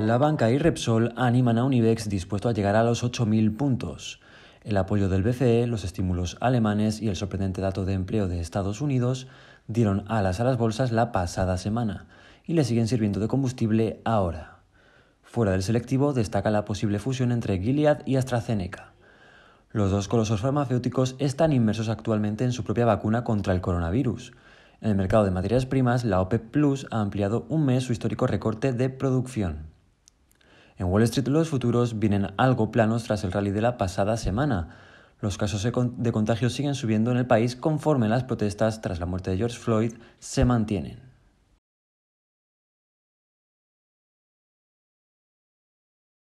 La banca y Repsol animan a Unibex, dispuesto a llegar a los 8.000 puntos. El apoyo del BCE, los estímulos alemanes y el sorprendente dato de empleo de Estados Unidos dieron alas a las bolsas la pasada semana y le siguen sirviendo de combustible ahora. Fuera del selectivo destaca la posible fusión entre Gilead y AstraZeneca. Los dos colosos farmacéuticos están inmersos actualmente en su propia vacuna contra el coronavirus. En el mercado de materias primas, la OPEP e Plus ha ampliado un mes su histórico recorte de producción. En Wall Street los futuros vienen algo planos tras el rally de la pasada semana. Los casos de contagio siguen subiendo en el país conforme las protestas tras la muerte de George Floyd se mantienen.